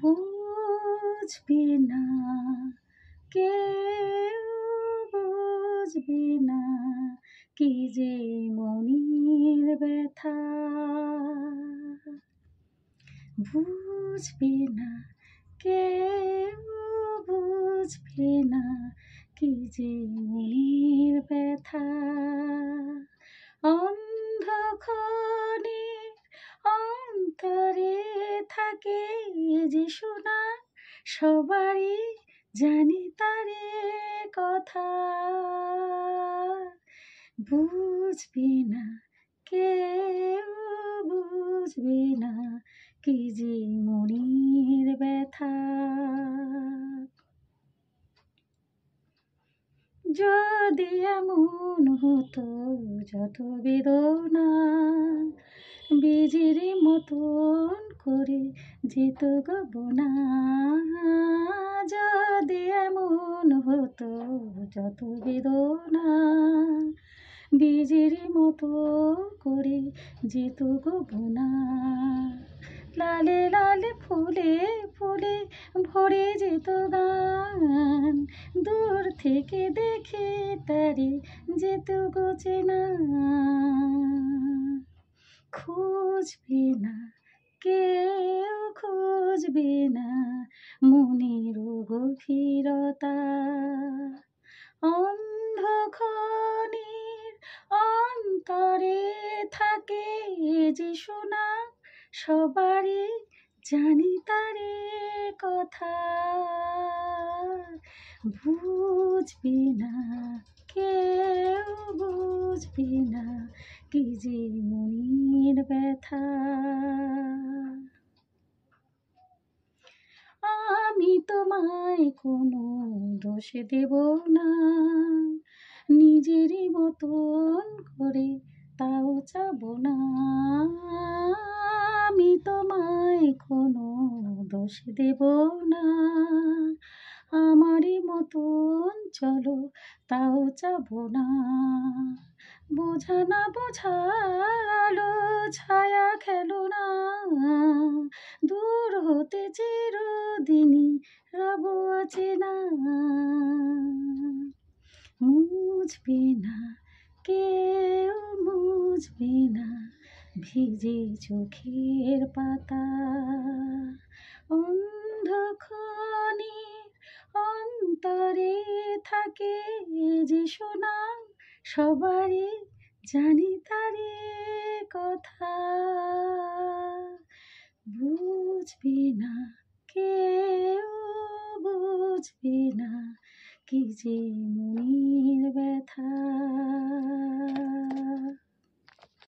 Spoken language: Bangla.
বুঝবে না কেউ বুঝবে না কি যে মনির ব্যথা বুঝবে না কেউ বুঝবে না কি যে মনির ব্যথা থাকে যে সোনা সবারই জানি তারে কথা বুঝবি না কেউ বুঝবি না কি যে মনির ব্যথা যদি এমন হতো যত বেদনা বিজির মতন করে যেত গো না যদি এমন হতো যত বেদনা বীজের মতো করে যেত গো বোনা লালে লালে ফুলে ফুলে ভরে যেত গান দূর থেকে দেখে তারে যেত গো চেনা খুঁজবে না কে বুঝবে না মনের গভীরতা অন্ধখনির অন্তরে থাকে যে সোনা সবারই জানি তারে কথা বুঝবে না কেউ বুঝবে না কি যে মনের ব্যথা তোমায় কোনো দোষ দেব না নিজেরই মতন করে তাও চাব না আমি তোমায় কোনো দোষ দেব না আমারই মতন চলো তাও চাব না বোঝা না বোঝালো ছায়া খেলো না দূর হতে চেয়ে দিনই রব না মুজবে না কেউ মুজবে না ভিজে চোখের পাতা অন্ধখনি অন্তরে থাকে যে সোনা সবারই জানি তারে কথা বুঝবে না কে मुझ पे ना कीजिए मुनीर व्यथा